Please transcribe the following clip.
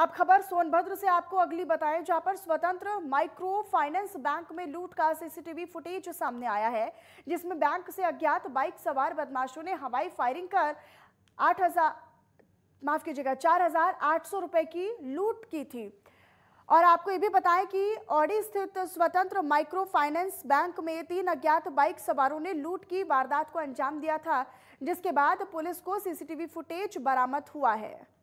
अब खबर सोनभद्र से आपको अगली बताएं जहां पर स्वतंत्र माइक्रो फाइनेंस बैंक में लूट का सीसीटीवी फुटेज सामने आया है जिसमें बैंक से अज्ञात बाइक सवार बदमाशों ने हवाई फायरिंग कर आठ माफ कीजिएगा चार हजार आठ सौ रुपए की लूट की थी और आपको ये भी बताएं कि ऑडी स्थित स्वतंत्र माइक्रो फाइनेंस बैंक में तीन अज्ञात बाइक सवारों ने लूट की वारदात को अंजाम दिया था जिसके बाद पुलिस को सीसीटीवी फुटेज बरामद हुआ है